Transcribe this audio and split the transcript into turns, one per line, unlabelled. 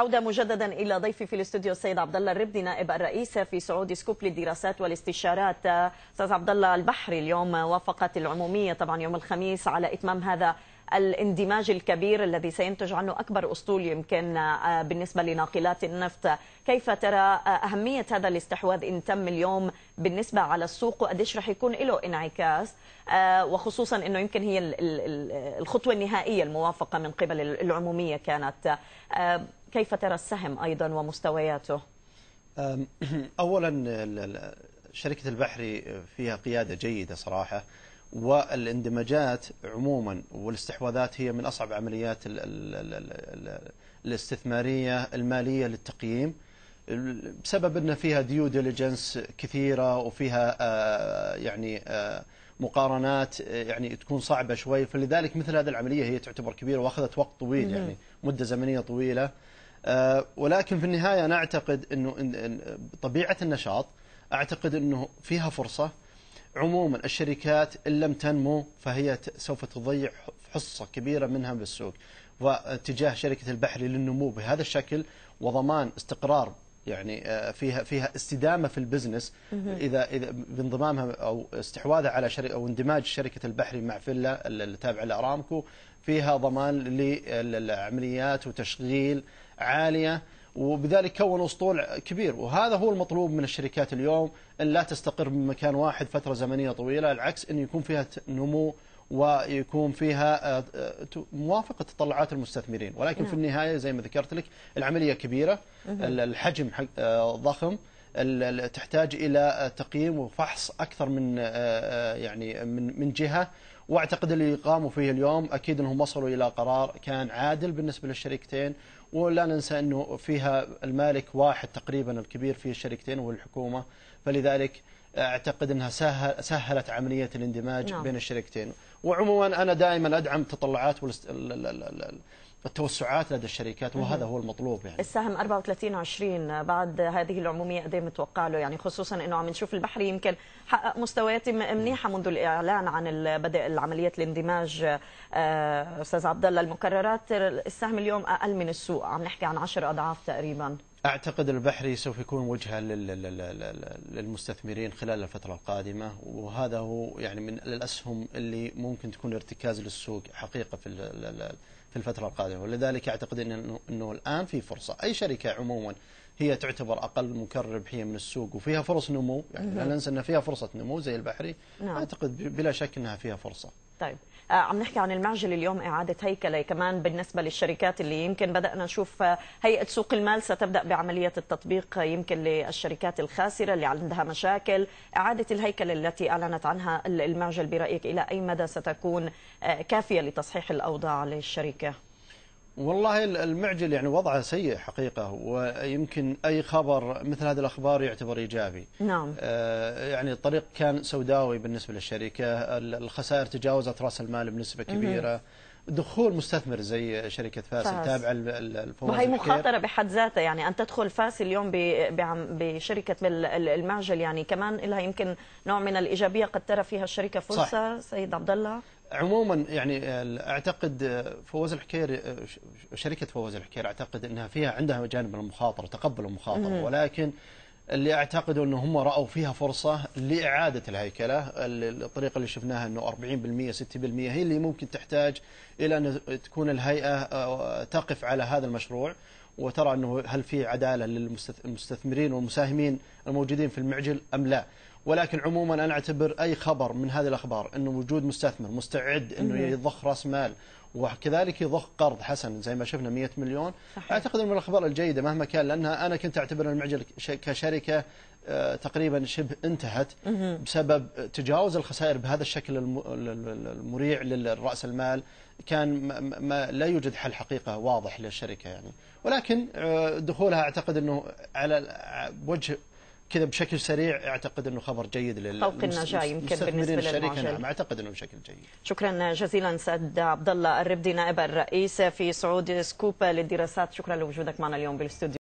عودة مجددا إلى ضيفي في الاستوديو السيد عبد الله الربدي نائب الرئيس في سعودي سكوب للدراسات والاستشارات أستاذ عبد الله البحري اليوم وافقت العمومية طبعا يوم الخميس على إتمام هذا الاندماج الكبير الذي سينتج عنه أكبر أسطول يمكن آه، بالنسبة لناقلات النفط كيف ترى آه، أهمية هذا الاستحواذ إن تم اليوم بالنسبة على السوق وقديش راح يكون له انعكاس آه، وخصوصا أنه يمكن هي الخطوة النهائية الموافقة من قبل العمومية كانت كيف ترى السهم أيضا ومستوياته
أولا شركة البحري فيها قيادة جيدة صراحة والاندماجات عموما والاستحواذات هي من أصعب عمليات الاستثمارية المالية للتقييم بسبب أن فيها ديو ديليجنس كثيرة وفيها آه، يعني آه، مقارنات يعني تكون صعبة شوي فلذلك مثل هذه العملية هي تعتبر كبيرة وأخذت وقت طويل يعني مدة زمنية طويلة آه، ولكن في النهاية أنا أعتقد أنه طبيعة النشاط أعتقد أنه فيها فرصة عموما الشركات إن لم تنمو فهي سوف تضيع حصة كبيرة منها بالسوق واتجاه شركة البحري للنمو بهذا الشكل وضمان استقرار يعني آه، فيها فيها استدامه في البزنس اذا اذا بانضمامها او استحواذها على شركه او اندماج شركه البحري مع فيلا التابعه لارامكو فيها ضمان للعمليات وتشغيل عاليه وبذلك كون اسطول كبير وهذا هو المطلوب من الشركات اليوم ان لا تستقر بمكان واحد فتره زمنيه طويله العكس ان يكون فيها نمو ويكون فيها آه، آه، موافقة تطلعات المستثمرين ولكن نعم. في النهاية زي ما ذكرت لك العملية كبيرة الحجم آه، ضخم تحتاج إلى تقييم وفحص أكثر من يعني من من جهة واعتقد اللي قاموا فيه اليوم اكيد انهم وصلوا الى قرار كان عادل بالنسبه للشركتين ولا ننسى انه فيها المالك واحد تقريبا الكبير في الشركتين وهو الحكومه فلذلك اعتقد انها سهل سهلت عمليه الاندماج نعم. بين الشركتين وعموما أنا دائما أدعم التطلعات التوسعات لدى الشركات وهذا هو المطلوب
يعني السهم 34 20 بعد هذه العموميه قد متوقع له يعني خصوصا انه عم نشوف البحري يمكن حقق مستويات منيحه منذ الاعلان عن بدء العمليه الاندماج آه، استاذ عبد الله المكررات السهم اليوم اقل من السوق عم نحكي عن 10 اضعاف تقريبا
أعتقد البحري سوف يكون وجهة للمستثمرين خلال الفترة القادمة وهذا هو يعني من الأسهم اللي ممكن تكون ارتكاز للسوق حقيقة في في الفترة القادمة ولذلك أعتقد أنه, أنه الآن في فرصة أي شركة عموما هي تعتبر أقل مكرر ربحية من السوق وفيها فرص نمو يعني لا ننسى أن فيها فرصة نمو زي البحري نعم. أعتقد بلا شك أنها فيها فرصة
طيب آه، عم نحكي عن المعجل اليوم إعادة هيكلة كمان بالنسبة للشركات اللي يمكن بدأنا نشوف آه، هيئة سوق المال ستبدأ بعملية التطبيق آه، يمكن للشركات الخاسرة اللي عندها مشاكل إعادة الهيكلة التي أعلنت عنها المعجل برأيك إلى أي مدى ستكون كافية لتصحيح الأوضاع للشركة؟
والله المعجل يعني وضعه سيء حقيقة ويمكن أي خبر مثل هذه الأخبار يعتبر إيجابي نعم آه، يعني الطريق كان سوداوي بالنسبة للشركة الخسائر تجاوزت رأس المال بنسبة كبيرة مم. دخول مستثمر زي شركة فاس. التابعة الفوز وهي مخاطرة
بحد ذاتها يعني أن تدخل فاس اليوم بشركة المعجل يعني كمان لها يمكن نوع من الإيجابية قد ترى فيها الشركة فرصة سيد عبد الله
عموما يعني آه، اعتقد آه، فوز الحكير آه، شركه فوز الحكير اعتقد انها فيها عندها جانب من المخاطره تقبل المخاطره ولكن اللي اعتقدوا انه هم راوا فيها فرصه لاعاده الهيكله الطريقه اللي شفناها انه 40% 60% هي اللي ممكن تحتاج الى ان تكون الهيئه تقف على هذا المشروع وترى أنه هل في عدالة للمستثمرين والمساهمين الموجودين في المعجل أم لا ولكن عموما أنا أعتبر أي خبر من هذه الأخبار أنه وجود مستثمر مستعد أنه يضخ رأس مال وكذلك يضخ قرض حسن زي ما شفنا 100 مليون صحيح. اعتقد من الاخبار الجيده مهما كان لانها انا كنت اعتبر المعجل كشركه آه، تقريبا شبه انتهت بسبب تجاوز الخسائر بهذا الشكل المريع للراس المال كان ما لا يوجد حل حقيقه واضح للشركه يعني ولكن آه، دخولها اعتقد انه على وجه كذا بشكل سريع اعتقد انه خبر جيد لل فوق النجاة يمكن بالنسبه للمعجل نعم اعتقد انه بشكل جيد
شكرا جزيلا سعد عبد الله الربدي نائب الرئيس في سعود سكوبا للدراسات شكرا لوجودك معنا اليوم بالاستوديو